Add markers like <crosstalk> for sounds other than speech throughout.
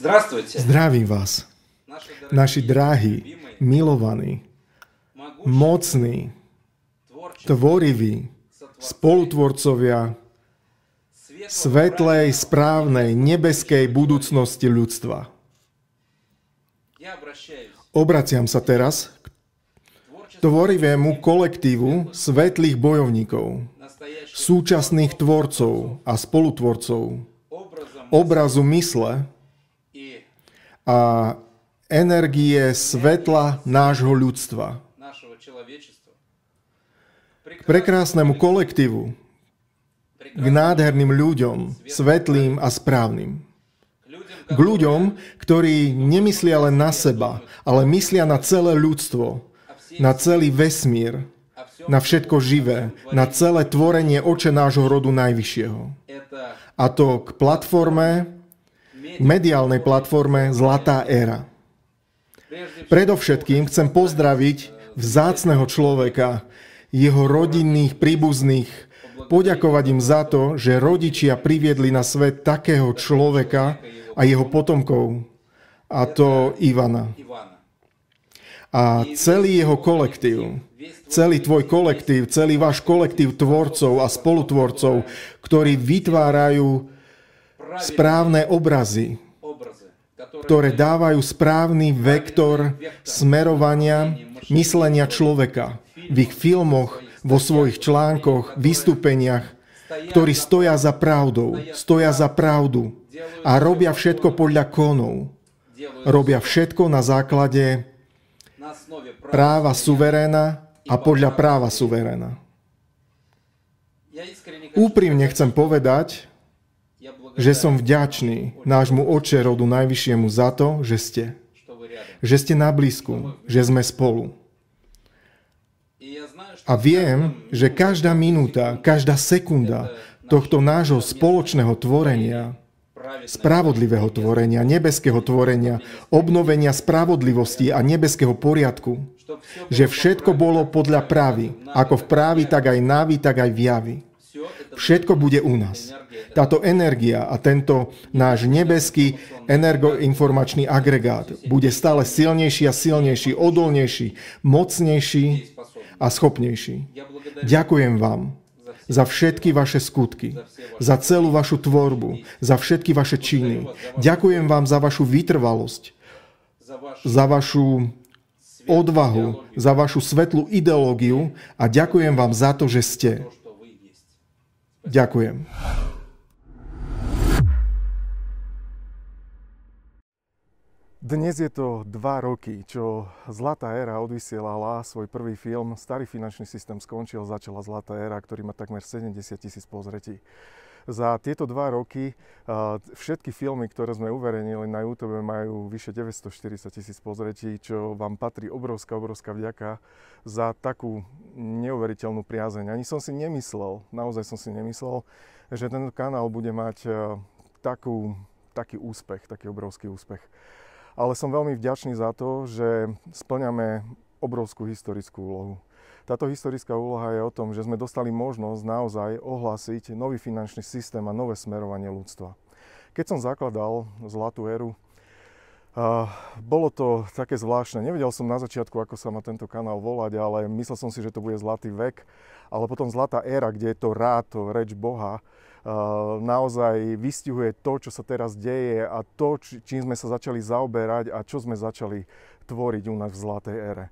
Здравствуйте. Zdravím vás, naši drahí, milovaní, mocní, tvoriví, spolutvorcovia svetlej, správnej, nebeskej budúcnosti ľudstva. Obraciam sa teraz k tvorivému kolektívu svetlých bojovníkov, súčasných tvorcov a spolutvorcov, obrazu mysle, a energie svetla nášho ľudstva. K prekrásnemu kolektívu, k nádherným ľuďom, svetlým a správnym. K ľuďom, ktorí nemyslia len na seba, ale myslia na celé ľudstvo, na celý vesmír, na všetko živé, na celé tvorenie oče nášho rodu najvyššieho. A to k platforme, mediálnej platforme Zlatá éra. Predovšetkým chcem pozdraviť vzácného človeka, jeho rodinných príbuzných, poďakovať im za to, že rodičia priviedli na svet takého človeka a jeho potomkov, a to Ivana. A celý jeho kolektív, celý tvoj kolektív, celý váš kolektív tvorcov a spolutvorcov, ktorí vytvárajú správne obrazy, ktoré dávajú správny vektor smerovania myslenia človeka v ich filmoch, vo svojich článkoch, vystúpeniach, ktorí stoja za pravdou, stoja za pravdu a robia všetko podľa konov. Robia všetko na základe práva suveréna a podľa práva suveréna. Úprimne chcem povedať, že som vďačný nášmu Oče rodu Najvyššiemu za to, že ste. Že ste na blízku, že sme spolu. A viem, že každá minúta, každá sekunda tohto nášho spoločného tvorenia, spravodlivého tvorenia, nebeského tvorenia, obnovenia spravodlivosti a nebeského poriadku, že všetko bolo podľa právy, ako v právi, tak aj návi, tak aj v javi všetko bude u nás. Táto energia a tento náš nebeský energoinformačný agregát bude stále silnejší a silnejší, odolnejší, mocnejší a schopnejší. Ďakujem vám za všetky vaše skutky, za celú vašu tvorbu, za všetky vaše činy. Ďakujem vám za vašu vytrvalosť, za vašu odvahu, za vašu svetlú ideológiu a ďakujem vám za to, že ste Ďakujem. Dnes je to dva roky, čo Zlatá éra odvysielala svoj prvý film. Starý finančný systém skončil, začala Zlatá éra, ktorý má takmer 70 tisíc pozretí. Za tieto dva roky eh, všetky filmy, ktoré sme uverejnili na YouTube, majú vyše 940 tisíc pozretí, čo vám patrí obrovská, obrovská vďaka za takú neuveriteľnú priazeň. Ani som si nemyslel, naozaj som si nemyslel, že tento kanál bude mať eh, takú, taký úspech, taký obrovský úspech. Ale som veľmi vďačný za to, že splňame obrovskú historickú úlohu. Táto historická úloha je o tom, že sme dostali možnosť naozaj ohlásiť nový finančný systém a nové smerovanie ľudstva. Keď som zakladal Zlatú éru, bolo to také zvláštne. Nevedel som na začiatku, ako sa má tento kanál volať, ale myslel som si, že to bude Zlatý vek, ale potom Zlatá éra, kde je to ráto, reč Boha, naozaj vystihuje to, čo sa teraz deje a to, čím sme sa začali zaoberať a čo sme začali tvoriť u nás v Zlatej ére.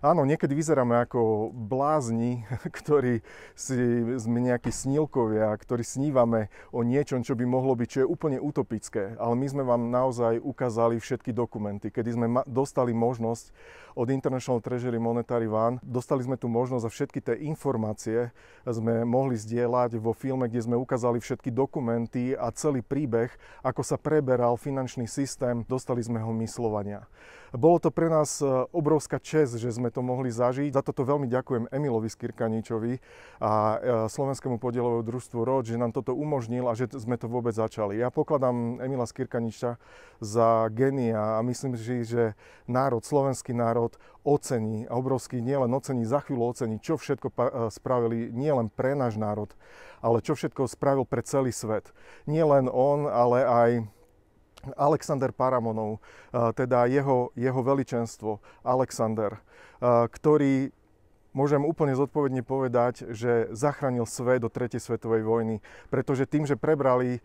Áno, niekedy vyzeráme ako blázni, <laughs> ktorí si sme nejakí snílkovia, ktorí snívame o niečom, čo by mohlo byť, čo je úplne utopické. Ale my sme vám naozaj ukázali všetky dokumenty, kedy sme dostali možnosť od International Treasury Monetary One, dostali sme tu možnosť a všetky tie informácie sme mohli zdieľať vo filme, kde sme ukázali všetky dokumenty a celý príbeh, ako sa preberal finančný systém, dostali sme ho myslovania. Bolo to pre nás e, obrovská čest, že sme to mohli zažiť. Za toto veľmi ďakujem Emilovi Skirkaničovi a e, Slovenskému podielovému družstvu ROD, že nám toto umožnil a že sme to vôbec začali. Ja pokladám Emila Skirkaniča za genia a myslím si, že národ, slovenský národ ocení a obrovský nielen ocení, za chvíľu ocení, čo všetko e, spravili nielen pre náš národ, ale čo všetko spravil pre celý svet. Nie len on, ale aj Alexander Paramonov, eh, teda jeho, jeho veličenstvo Alexander, eh, ktorý môžem úplne zodpovedne povedať, že zachránil svet do Tretej svetovej vojny, pretože tým, že prebrali eh,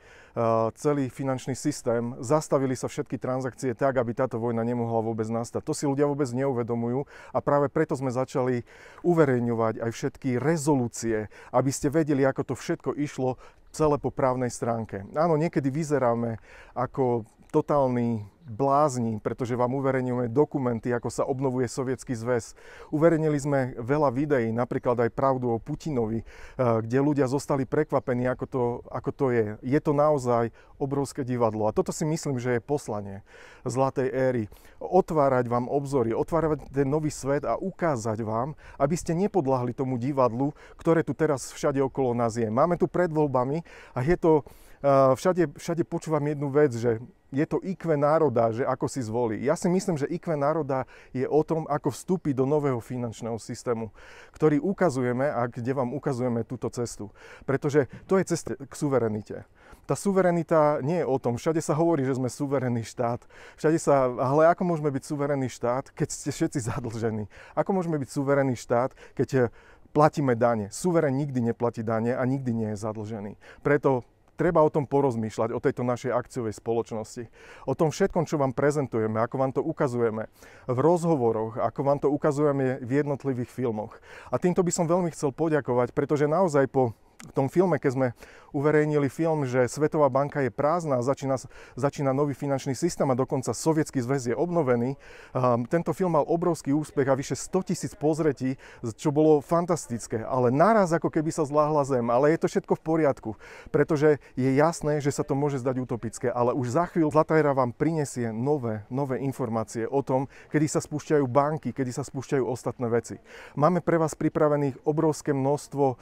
celý finančný systém, zastavili sa všetky transakcie tak, aby táto vojna nemohla vôbec nastať. To si ľudia vôbec neuvedomujú a práve preto sme začali uverejňovať aj všetky rezolúcie, aby ste vedeli, ako to všetko išlo celé po právnej stránke. Áno, niekedy vyzeráme ako totálni blázni, pretože vám uverejňujeme dokumenty, ako sa obnovuje Sovietský zväz. Uverejnili sme veľa videí, napríklad aj pravdu o Putinovi, eh, kde ľudia zostali prekvapení, ako to, ako to je. Je to naozaj obrovské divadlo. A toto si myslím, že je poslanie Zlatej éry. Otvárať vám obzory, otvárať ten nový svet a ukázať vám, aby ste nepodľahli tomu divadlu, ktoré tu teraz všade okolo nás je. Máme tu pred voľbami a je to... Eh, všade, všade počúvam jednu vec, že je to IQ národa, že ako si zvolí. Ja si myslím, že IQ národa je o tom, ako vstúpiť do nového finančného systému, ktorý ukazujeme a kde vám ukazujeme túto cestu. Pretože to je cesta k suverenite. Tá suverenita nie je o tom. Všade sa hovorí, že sme suverénny štát. Všade sa, ale ako môžeme byť suverénny štát, keď ste všetci zadlžení? Ako môžeme byť suverénny štát, keď platíme dane? Suverén nikdy neplatí dane a nikdy nie je zadlžený. Preto treba o tom porozmýšľať, o tejto našej akciovej spoločnosti. O tom všetkom, čo vám prezentujeme, ako vám to ukazujeme v rozhovoroch, ako vám to ukazujeme v jednotlivých filmoch. A týmto by som veľmi chcel poďakovať, pretože naozaj po v tom filme, keď sme uverejnili film, že Svetová banka je prázdna, začína, začína nový finančný systém a dokonca Sovietský zväz je obnovený. Um, tento film mal obrovský úspech a vyše 100 tisíc pozretí, čo bolo fantastické. Ale naraz ako keby sa zláhla zem, ale je to všetko v poriadku, pretože je jasné, že sa to môže zdať utopické, ale už za chvíľu Zlatajra vám prinesie nové, nové informácie o tom, kedy sa spúšťajú banky, kedy sa spúšťajú ostatné veci. Máme pre vás pripravených obrovské množstvo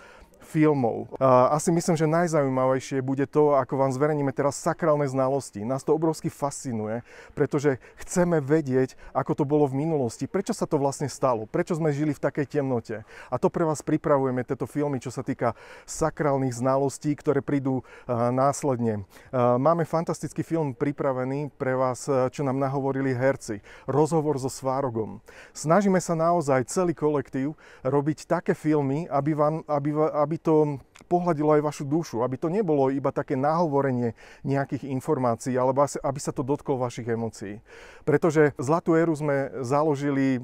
filmov. Asi myslím, že najzaujímavejšie bude to, ako vám zverejníme teraz sakrálne znalosti. Nás to obrovsky fascinuje, pretože chceme vedieť, ako to bolo v minulosti, prečo sa to vlastne stalo, prečo sme žili v takej temnote. A to pre vás pripravujeme tieto filmy, čo sa týka sakrálnych znalostí, ktoré prídu e, následne. E, máme fantastický film pripravený pre vás, e, čo nám nahovorili herci. Rozhovor so Svárogom. Snažíme sa naozaj celý kolektív robiť také filmy, aby, vám, aby, aby aby to pohľadilo aj vašu dušu, aby to nebolo iba také nahovorenie nejakých informácií, alebo aby sa to dotklo vašich emócií. Pretože Zlatú éru sme založili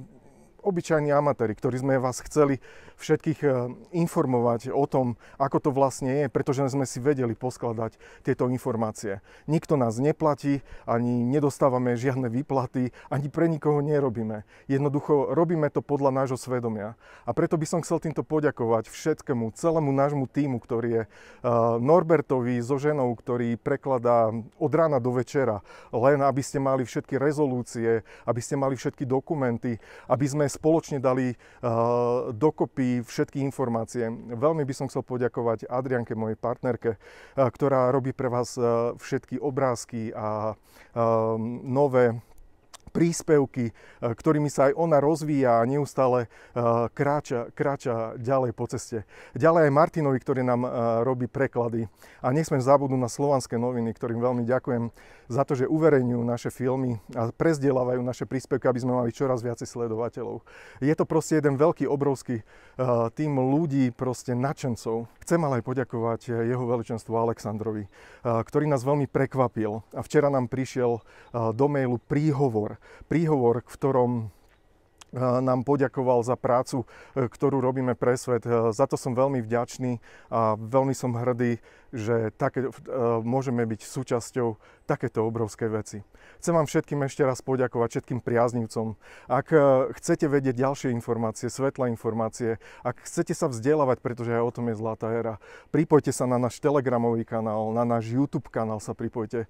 obyčajní amatéri, ktorí sme vás chceli všetkých eh, informovať o tom, ako to vlastne je, pretože sme si vedeli poskladať tieto informácie. Nikto nás neplatí, ani nedostávame žiadne výplaty, ani pre nikoho nerobíme. Jednoducho robíme to podľa nášho svedomia. A preto by som chcel týmto poďakovať všetkému, celému nášmu týmu, ktorý je eh, Norbertovi so ženou, ktorý prekladá od rána do večera, len aby ste mali všetky rezolúcie, aby ste mali všetky dokumenty, aby sme spoločne dali eh, dokopy všetky informácie. Veľmi by som chcel poďakovať Adrianke, mojej partnerke, eh, ktorá robí pre vás eh, všetky obrázky a nové príspevky, e, ktorými sa aj ona rozvíja a neustále e, kráča, kráča ďalej po ceste. Ďalej aj Martinovi, ktorý nám e, robí preklady. A nesmiem zabudnúť na slovanské noviny, ktorým veľmi ďakujem za to, že uverejňujú naše filmy a prezdielavajú naše príspevky, aby sme mali čoraz viacej sledovateľov. Je to proste jeden veľký, obrovský tým ľudí, proste nadšencov. Chcem ale aj poďakovať jeho veličenstvu Aleksandrovi, ktorý nás veľmi prekvapil. A včera nám prišiel do mailu príhovor príhovor, v ktorom Eh, nám poďakoval za prácu, eh, ktorú robíme pre svet. Eh, za to som veľmi vďačný a veľmi som hrdý, že také, môžeme byť súčasťou takéto obrovské veci. Chcem vám všetkým ešte raz poďakovať, všetkým priaznivcom. Ak chcete vedieť ďalšie informácie, svetlé informácie, ak chcete sa vzdelávať, pretože aj o tom je Zlatá era, pripojte sa na náš telegramový kanál, na náš YouTube kanál sa pripojte.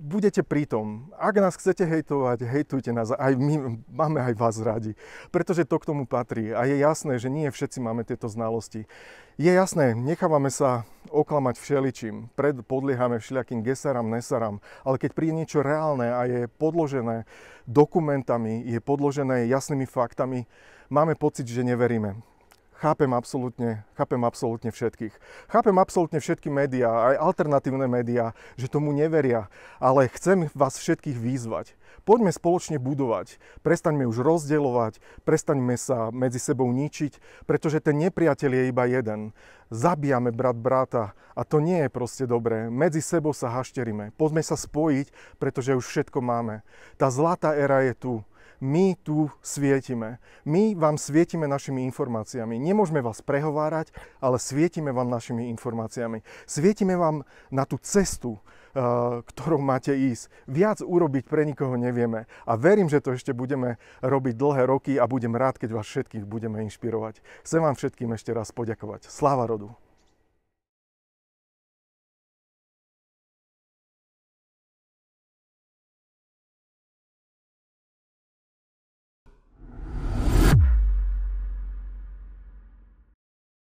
Budete pritom. Ak nás chcete hejtovať, hejtujte nás. Aj my máme aj vás rád radi, pretože to k tomu patrí a je jasné, že nie všetci máme tieto znalosti. Je jasné, nechávame sa oklamať všeličím, pred, podliehame všelijakým gesaram, nesaram, ale keď príde niečo reálne a je podložené dokumentami, je podložené jasnými faktami, máme pocit, že neveríme chápem absolútne, chápem absolútne všetkých. Chápem absolútne všetky médiá, aj alternatívne médiá, že tomu neveria, ale chcem vás všetkých vyzvať. Poďme spoločne budovať, prestaňme už rozdielovať, prestaňme sa medzi sebou ničiť, pretože ten nepriateľ je iba jeden. Zabíjame brat brata a to nie je proste dobré. Medzi sebou sa hašteríme, poďme sa spojiť, pretože už všetko máme. Tá zlatá éra je tu. My tu svietime. My vám svietime našimi informáciami. Nemôžeme vás prehovárať, ale svietime vám našimi informáciami. Svietime vám na tú cestu, eh, ktorou máte ísť. Viac urobiť pre nikoho nevieme. A verím, že to ešte budeme robiť dlhé roky a budem rád, keď vás všetkých budeme inšpirovať. Chcem vám všetkým ešte raz poďakovať. Sláva rodu!